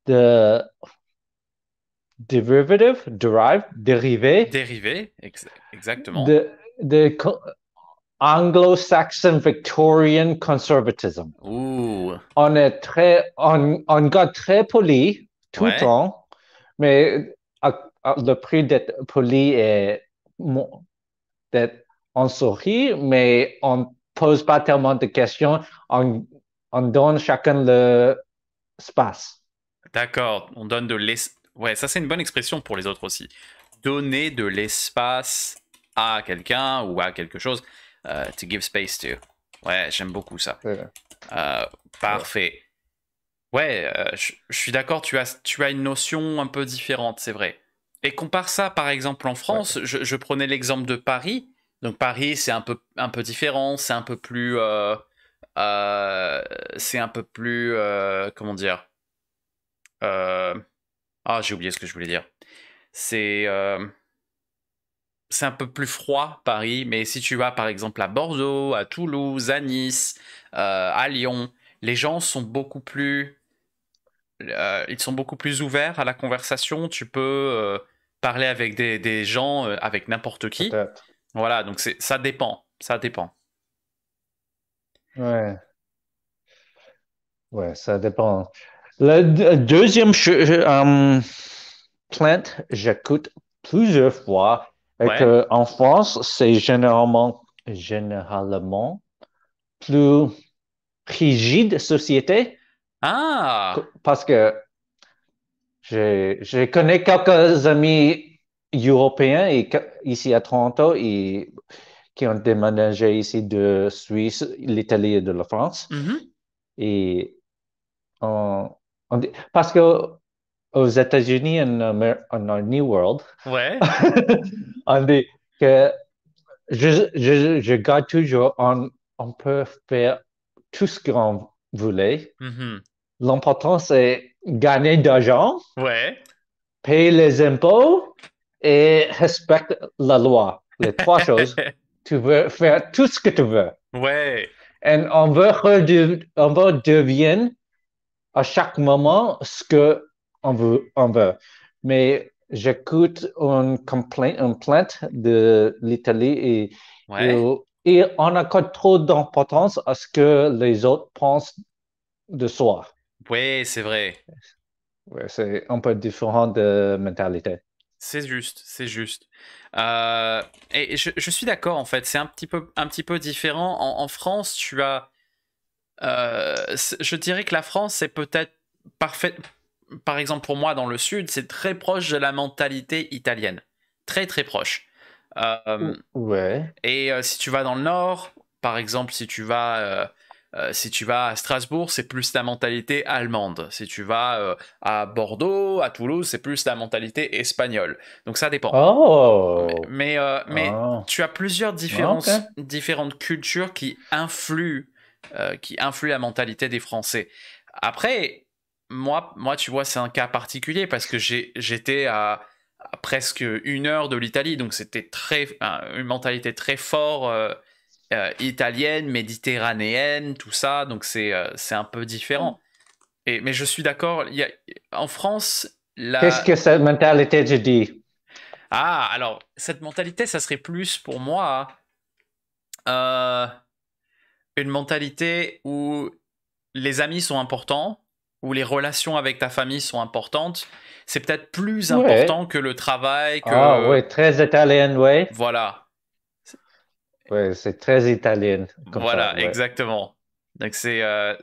de derivative, derive, dérivé. Dérivé, exactement. De, de Anglo-Saxon Victorian Conservatism. On est très, on, on très poli tout le temps, mais euh, euh, le prix d'être poli est d'être en souris, mais on pose pas tellement de questions. On, donne chacun le espace. D'accord, on donne de l'espace. Ouais, ça c'est une bonne expression pour les autres aussi. Donner de l'espace à quelqu'un ou à quelque chose. Euh, to give space to. Ouais, j'aime beaucoup ça. Euh, parfait. Ouais, euh, je suis d'accord, tu as, tu as une notion un peu différente, c'est vrai. Et compare ça, par exemple, en France, je, prenais l'exemple de Paris. Donc Paris, c'est un peu, un peu différent, c'est un peu plus... c'est un peu plus... comment dire Ah, j'ai oublié ce que je voulais dire. C'est c'est un peu plus froid Paris, mais si tu vas par exemple à Bordeaux, à Toulouse, à Nice, euh, à Lyon, les gens sont beaucoup plus, euh, ils sont beaucoup plus ouverts à la conversation. Tu peux euh, parler avec des, gens, avec n'importe qui. Voilà, donc c'est, ça dépend, ça dépend. Ouais, ouais, ça dépend. La deuxième plainte, j'écoute plusieurs fois et en France, c'est généralement, généralement plus rigide société. Ah. Parce que je connais quelques amis européens et, ici à Toronto et, qui ont déménagé ici de Suisse, l'Italie et de la France. Mm-hmm. Et on, on, parce que Oh, aux États-Unis, en, en New World, ouais. on dit que je, je, je garde toujours, on, peut faire tout ce qu'on voulait. Mm-hmm. L'important, c'est gagner d'argent, ouais. payer les impôts et respecter la loi. Les trois choses. Tu veux faire tout ce que tu veux. Ouais. Et on veut, on veut devenir à chaque moment ce que on veut. On veut. Mais j'écoute une, plainte de l'Italie et, euh, et, on accorde trop d'importance à ce que les autres pensent de soi. Oui, c'est vrai. Ouais, c'est un peu différent de mentalité. C'est juste, c'est juste. Euh, et je, suis d'accord en fait, c'est un petit peu, un petit peu différent. En, France, tu as, euh, je dirais que la France est peut-être parfaite, par exemple pour moi dans le sud, c'est très proche de la mentalité italienne. Très très proche. Euh, ouais. Et euh, si tu vas dans le nord, par exemple si tu vas, euh, si tu vas à Strasbourg, c'est plus la mentalité allemande. Si tu vas à Bordeaux, à Toulouse, c'est plus la mentalité espagnole. Donc ça dépend. Oh. Mais, mais, ah. tu as plusieurs différences, différentes cultures qui influent, qui influent la mentalité des Français. Après, moi, moi, tu vois, c'est un cas particulier parce que j'étais à, presque une heure de l'Italie, donc c'était très une mentalité très forte euh, euh, italienne, méditerranéenne, tout ça, donc euh, c'est un peu différent. Et, mais je suis d'accord, en France, la... Qu'est-ce que cette mentalité, je dit Ah, alors, cette mentalité, ça serait plus pour moi une mentalité où les amis sont importants où les relations avec ta famille sont importantes, c'est peut-être plus important que le travail. Ah oui, très italienne, oui. Voilà. Oui, c'est très italienne. voilà, exactement. Donc c'est euh,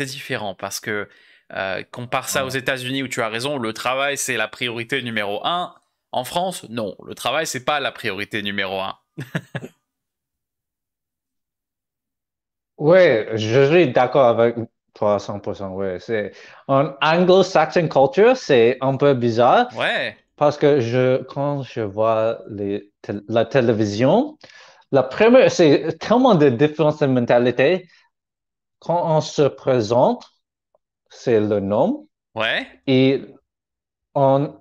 différent parce que euh, compare ça aux États-Unis où tu as raison, le travail c'est la priorité numéro un. En France, non, le travail c'est pas la priorité numéro un. oui, je suis d'accord avec 300%, oui. C'est, en anglo-saxon culture, c'est un peu bizarre. Ouais. Parce que je, quand je vois les, la télévision, la première, c'est tellement de différences de mentalité. Quand on se présente, c'est le nom. Ouais. Et en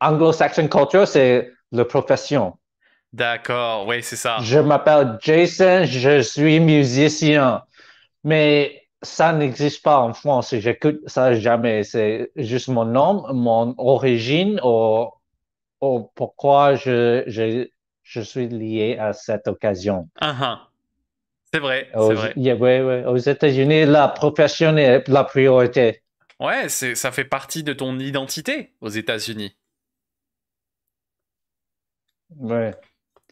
anglo-saxon culture, c'est la profession. D'accord, oui, c'est ça. Je m'appelle Jason, je suis musicien. Mais ça n'existe pas en France. j'écoute ça jamais. C'est juste mon nom, mon origine ou, pourquoi je, je, suis lié à cette occasion. Uh C'est vrai. c'est vrai. ouais, Aux États-Unis, la profession est la priorité. Ouais, ça fait partie de ton identité aux États-Unis. Ouais,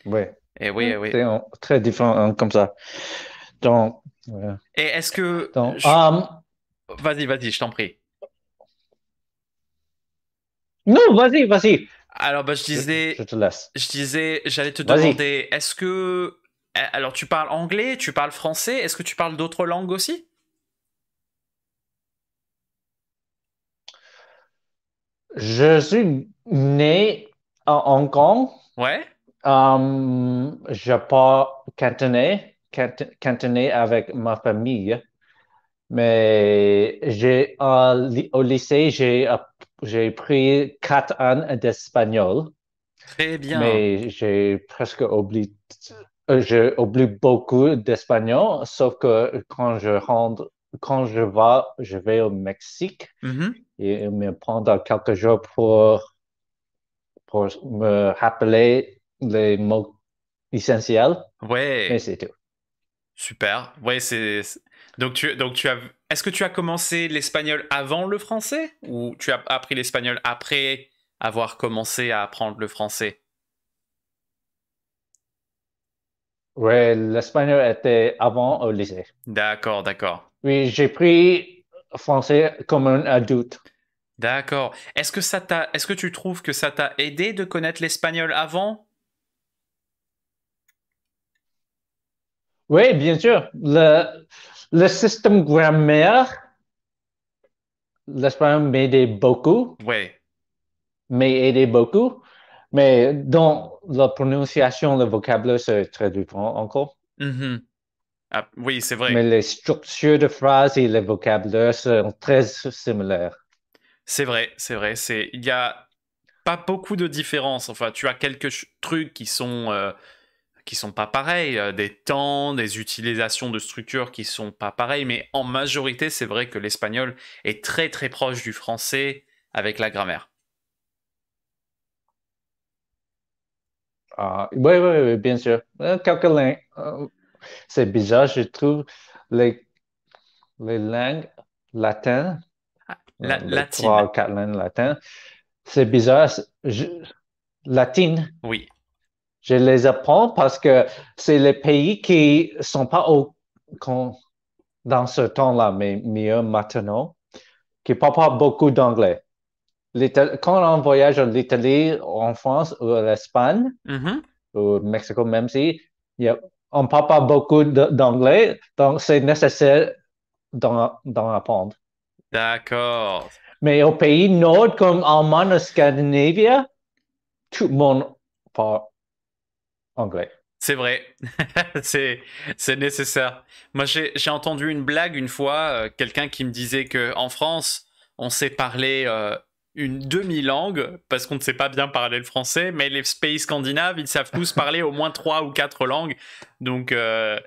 ouais. Et eh oui, eh oui. C'est très différent hein, comme ça. Donc, et est-ce que. Ah, vas-y, vas-y, je t'en prie. Non, vas-y, vas-y. Alors, bah, je disais. Je, te laisse. Je disais, j'allais te demander, est-ce que. Eh, alors, tu parles anglais, tu parles français, est-ce que tu parles d'autres langues aussi Je suis né à Hong Kong. Ouais. Euh, je parle cantonais cantonné avec ma famille. Mais j'ai, au lycée, j'ai, pris quatre ans d'espagnol. Très bien. Mais j'ai presque oublié, euh, j'ai oublié beaucoup d'espagnol, sauf que quand je rentre, quand je vais, je vais au Mexique mm-hmm. et il me prend quelques jours pour, pour me rappeler les mots essentiels. Ouais. Et c'est tout. Super. Ouais, c'est donc tu donc tu as est-ce que tu as commencé l'espagnol avant le français ou tu as appris l'espagnol après avoir commencé à apprendre le français Ouais, l'espagnol était avant au lycée. D'accord, d'accord. Oui, j'ai pris français comme un adulte. D'accord. Est-ce que ça t'a est-ce que tu trouves que ça t'a aidé de connaître l'espagnol avant Oui, bien sûr. Le, le système grammaire, l'espagnol m'aide beaucoup. Oui. Mais aidé beaucoup. Mais dans la prononciation, le vocabulaire, c'est très différent encore. Mm-hmm. Ah, oui, c'est vrai. Mais les structures de phrases et le vocabulaire sont très similaires. C'est vrai, c'est vrai. Il n'y a pas beaucoup de différences. Enfin, tu as quelques trucs qui sont. Euh, qui sont pas pareils, euh, des temps, des utilisations de structures qui sont pas pareilles, mais en majorité, c'est vrai que l'espagnol est très très proche du français avec la grammaire. oui, ah, oui, bien sûr. Euh, quelques langues, euh, c'est bizarre, je trouve les, les langues latines, ah, la, c'est bizarre. Je, latine. Oui. Je les apprends parce que c'est les pays qui sont pas au, dans ce temps-là, mais mieux maintenant, qui ne parlent pas beaucoup d'anglais. Quand on voyage en Italie, en France ou en Espagne, mm-hmm. ou au Mexique même si on ne parle pas beaucoup d'anglais, donc c'est nécessaire d'en apprendre. D'accord. Mais au pays nord, comme Allemagne ou Scandinavie, tout le monde parle anglais. C'est vrai, c'est, nécessaire. Moi, j'ai, entendu une blague une fois, euh, quelqu'un qui me disait que en France, on sait parler euh, une demi-langue parce qu'on ne sait pas bien parler le français, mais les pays scandinaves, ils savent tous parler au moins trois ou quatre langues. Donc, euh,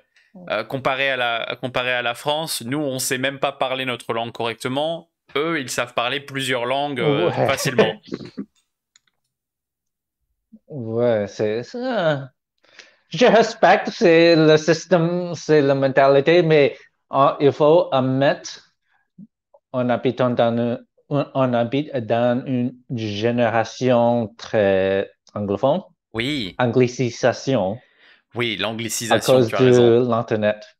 comparé à la comparé à la France, nous, on sait même pas parler notre langue correctement. Eux, ils savent parler plusieurs langues facilement. Ouais, c'est ça je respecte, c'est le système, c'est la mentalité, mais euh, il faut admettre, en habitant dans une, on habite dans une génération très anglophone. Oui. Anglicisation. Oui, l'anglicisation. À cause de l'Internet.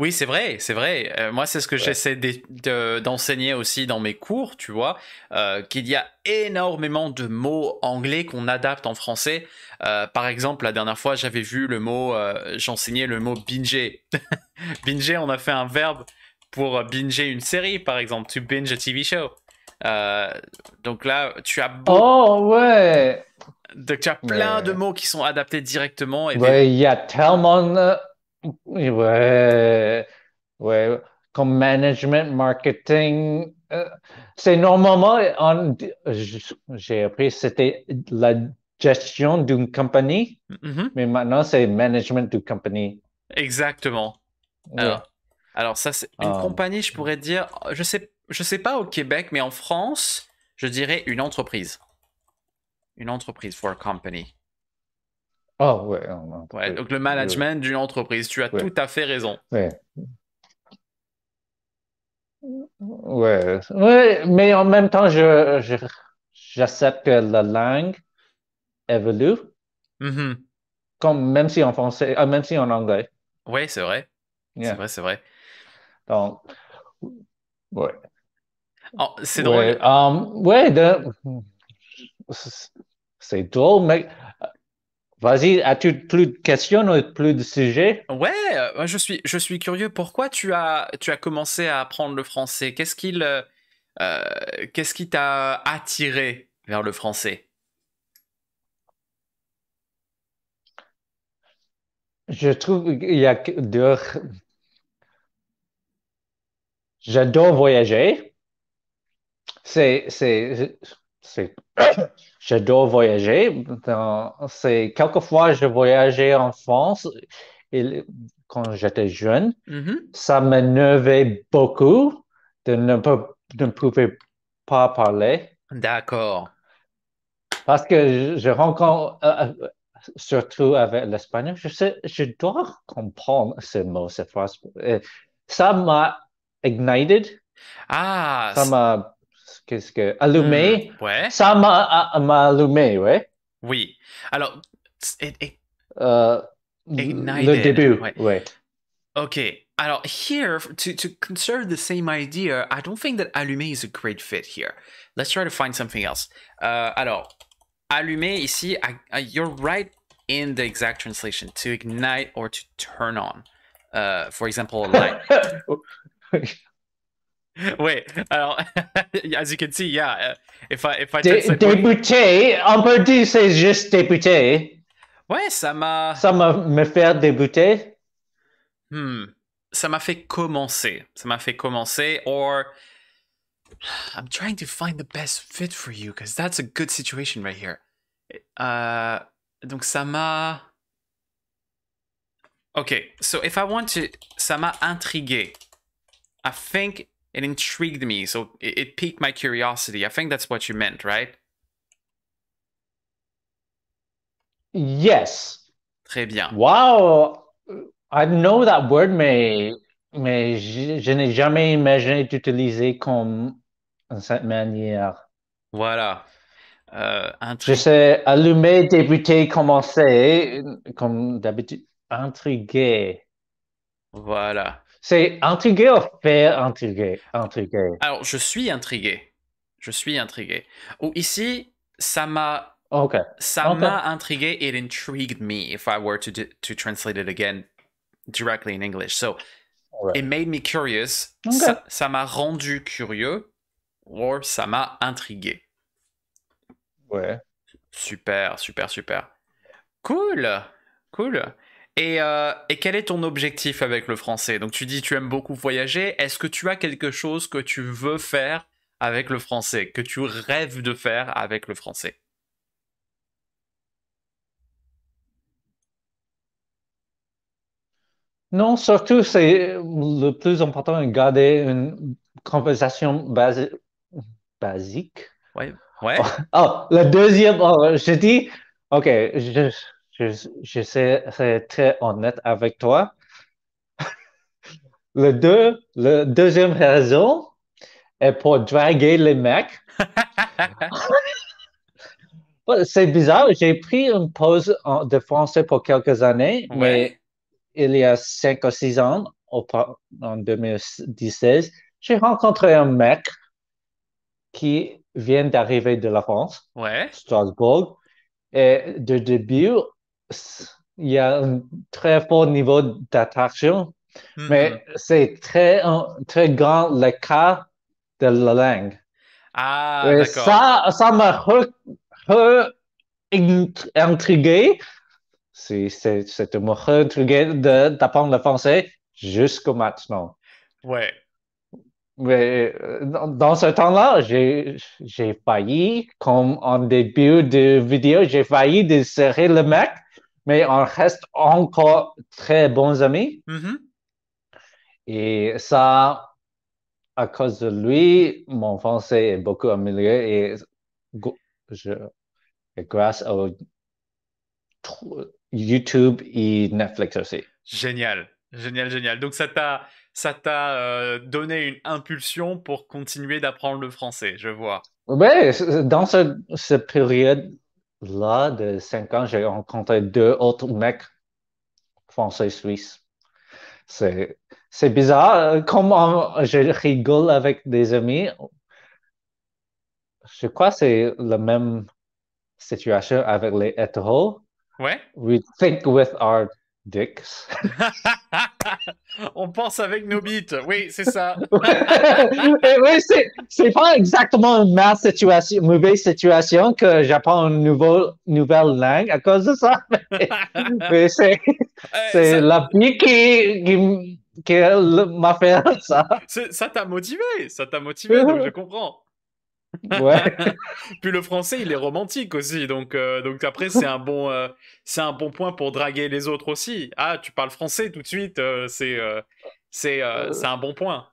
Oui, c'est vrai, c'est vrai. Euh, moi, c'est ce que j'essaie d'enseigner aussi dans mes cours, tu vois, euh, qu'il y a énormément de mots anglais qu'on adapte en français. Euh, par exemple, la dernière fois, j'avais vu le mot, j'enseignais le mot binger. binger, on a fait un verbe pour binger une série, par exemple, Tu binge a TV show. donc là, tu as Oh ouais. Donc tu as plein de mots qui sont adaptés directement. Et il y a tellement Ouais, ouais. Comme management, marketing, euh, c'est normalement, j'ai appris, c'était la gestion d'une compagnie, mm-hmm. mais maintenant c'est management d'une compagnie. Exactement. Alors, ça, c'est une ah. compagnie, je pourrais dire, je sais, je sais pas au Québec, mais en France, je dirais une entreprise. Une entreprise for a company. Ah hein, hein, ouais, ouais, Donc le management euh, d'une entreprise, tu as tout à fait raison. Ouais. Ouais. ouais mais en même temps, je, j'accepte que la langue évolue. Mm-hmm. Comme même si en français, euh, même si en anglais. Oui, c'est vrai. C'est vrai, c'est vrai. Donc, ouais. Oh, c'est drôle. Um, ouais, c'est drôle, mais Vas-y, as-tu plus de questions ou plus de sujets Ouais, euh, je suis, je suis curieux. Pourquoi tu as, tu as commencé à apprendre le français Qu'est-ce qui euh, euh, qu'est-ce qui t'a attiré vers le français Je trouve qu'il y a deux. J'adore voyager. C'est, c'est, dois voyager. C'est quelquefois je voyageais en France et, quand j'étais jeune. Mm-hmm. Ça m'énervait beaucoup de ne, pas, pouvoir pas parler. D'accord. Parce que je, rencontre, euh, euh, surtout avec l'espagnol, je sais, je dois comprendre ces mots, ces phrases. Ça m'a ignited. Ah. Ça m'a Qu'est-ce que. Allumé mmh, Ouais. Ça m'a allumé, ouais. Oui. Alors, it, it, uh, le début, ouais. ouais. Okay. Alors, here, to, to conserve the same idea, I don't think that allumé is a great fit here. Let's try to find something else. Uh, alors, allumé ici, I, I, you're right in the exact translation, to ignite or to turn on. Uh, for example, light. Wait, alors, as you can see, yeah, uh, if I, if I say on peut dire c'est juste débuter. Ouais, ça m'a. Ça m'a me débuter. Hmm, ça m'a fait commencer. Ça m'a fait commencer. Or, I'm trying to find the best fit for you because that's a good situation right here. Uh, donc ça m'a. Okay, so if I want to, ça m'a intrigué. I think it intrigued me, so it, it piqued my curiosity. I think that's what you meant, right? Yes. Très bien. Wow. I know that word, mais, mais je, je n'ai jamais imaginé d'utiliser comme de cette manière. Voilà. Euh, je sais allumer, débuter, commencer, comme d'habitude, intriguer. Voilà. C'est intrigué ou faire intrigué, intrigué Alors, je suis intrigué. Je suis intrigué. Ou ici, ça m'a. Okay. Ça m'a intrigué. It intrigued me if I were to, to translate it again directly in English. So, it made me curious. Ça m'a rendu curieux. or « ça m'a intrigué. Ouais. Super, super, super. Cool. Cool. Euh, et, quel est ton objectif avec le français Donc tu dis tu aimes beaucoup voyager. Est-ce que tu as quelque chose que tu veux faire avec le français, que tu rêves de faire avec le français Non, surtout c'est le plus important de garder une conversation basique. Oui. ouais. Oh, la deuxième, oh, je dis, ok, je, je serais très honnête avec toi. le deux, la deuxième raison est pour draguer les mecs. C'est bizarre, j'ai pris une pause de français pour quelques années, mais il y a cinq ou six ans, en 2016, j'ai rencontré un mec qui vient d'arriver de la France, ouais. Strasbourg. Et de début, il y a un très fort niveau d'attraction, mm-hmm. mais c'est très, très grand cas de la langue. Ah, Ça, ça m'a re, re intrigué. me d'apprendre le français jusqu'au maintenant. Ouais. Mais euh, dans ce temps-là, j'ai failli, comme en début de vidéo, j'ai failli de serrer le mec mais on reste encore très bons amis. Mm-hmm. Et ça, à cause de lui, mon français est beaucoup amélioré et je, grâce à YouTube et Netflix aussi. Génial, génial, génial. Donc ça t'a ça t'a euh, donné une impulsion pour continuer d'apprendre le français, je vois. Oui, dans cette période là, de 5 ans, j'ai rencontré deux autres mecs français-suisses. C'est, c'est bizarre. Euh, comment je rigole avec des amis, je crois que c'est la même situation avec les hétéros. Ouais. We think with our dix On pense avec nos bites. Oui, c'est ça. Eh oui, c'est, pas exactement une mauvaise situation que j'apprends une nouvelle langue à cause de ça. Mais, c'est, euh, la vie qui, m'a fait ça. ça t'a motivé. Ça t'a motivé, donc je comprends. Ouais. Puis le français, il est romantique aussi. Donc, euh, donc après, c'est un, bon, euh, c'est un bon point pour draguer les autres aussi. Ah, tu parles français tout de suite. Euh, c'est c'est un bon point.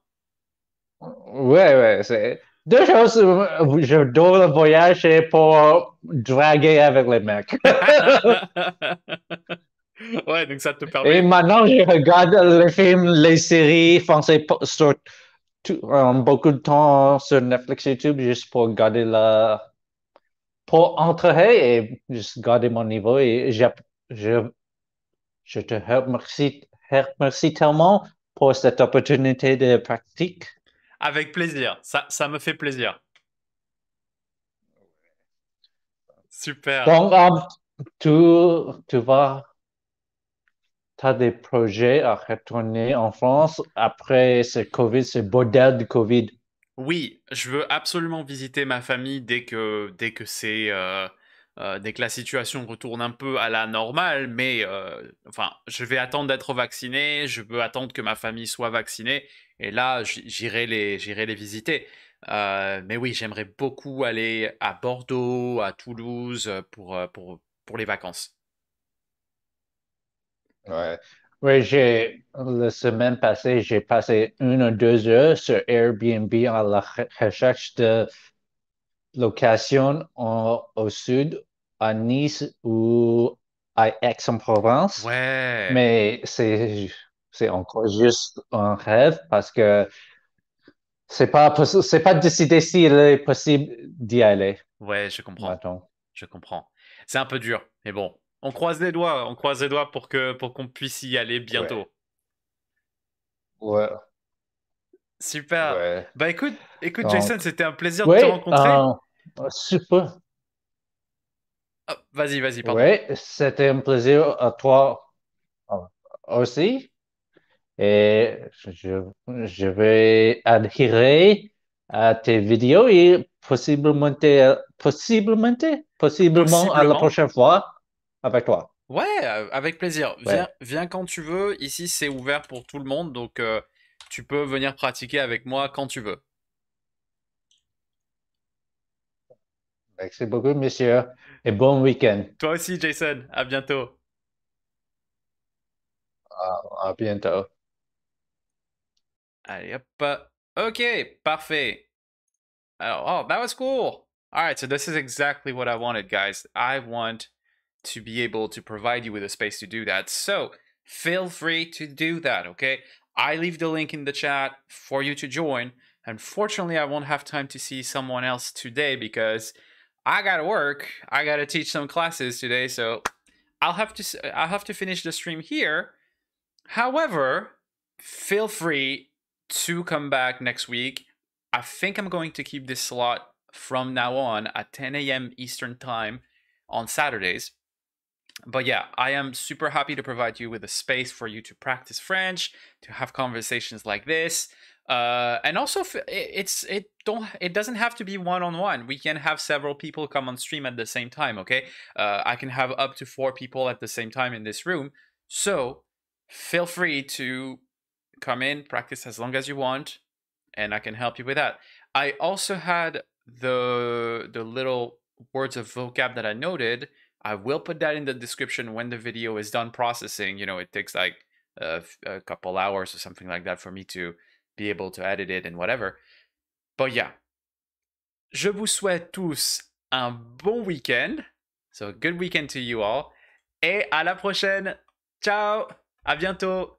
Ouais, ouais. Deux choses. J'adore le voyage et pour draguer avec les mecs. ouais, donc ça te permet. Et maintenant, je regarde les films, les séries françaises beaucoup de temps sur Netflix YouTube juste pour garder la. pour entrer et juste garder mon niveau. Et je, je te remercie, remercie tellement pour cette opportunité de pratique. Avec plaisir, ça, ça me fait plaisir. Super. Donc, euh, tu, tu vas tu des projets à retourner en France après ce Covid, ce bordel de Covid? Oui, je veux absolument visiter ma famille dès que, dès que c'est. Euh, euh, dès que la situation retourne un peu à la normale, mais euh, enfin, je vais attendre d'être vacciné, je peux attendre que ma famille soit vaccinée, et là, j'irai les, les visiter. mais oui, j'aimerais beaucoup aller à Bordeaux, à Toulouse pour, pour, pour les vacances. Ouais. Oui, j'ai la semaine passée, j'ai passé une ou deux heures sur Airbnb à la recherche de location au sud, à Nice ou à Aix-en-Provence. Ouais. Mais c'est c'est encore juste un rêve parce que c'est pas c'est pas décidé s'il est possible d'y aller. Ouais, je comprends. Attends. Je comprends. C'est un peu dur, mais bon, on croise les doigts, on croise les doigts pour que pour qu'on puisse y aller bientôt. Ouais. Super. Bah écoute, écoute Jason, c'était un plaisir de te rencontrer. super. vas-y, vas-y, c'était un plaisir à toi euh, aussi. Et je, vais adhérer à tes vidéos et possiblement, possiblement, possiblement. à la prochaine fois avec toi. Ouais, euh, avec plaisir. Viens, quand tu veux. Ici, c'est ouvert pour tout le monde, donc euh, tu peux venir pratiquer avec moi quand tu veux. Merci beaucoup, monsieur, et bon week-end. Toi aussi, Jason. À bientôt. À, bientôt. Allez, hop. Euh, OK, parfait. Oh, oh, that was cool. All right, so this is exactly what I wanted, guys. I want to be able to provide you with a space to do that. So feel free to do that, okay? I leave the link in the chat for you to join. Unfortunately, I won't have time to see someone else today because I gotta work. I gotta teach some classes today, so I'll have to I'll have to finish the stream here. However, feel free to come back next week. I think I'm going to keep this slot from now on at 10 a.m. Eastern time on Saturdays but yeah, I am super happy to provide you with a space for you to practice French, to have conversations like this. Uh, and also, it's it don't it doesn't have to be one on one. We can have several people come on stream at the same time. Okay, uh, I can have up to four people at the same time in this room. So feel free to come in, practice as long as you want, and I can help you with that. I also had the the little words of vocab that I noted I will put that in the description when the video is done processing. You know, it takes like a, a couple hours or something like that for me to be able to edit it and whatever. But yeah, je vous souhaite tous un bon weekend. So, good weekend to you all. Et à la prochaine. Ciao. À bientôt.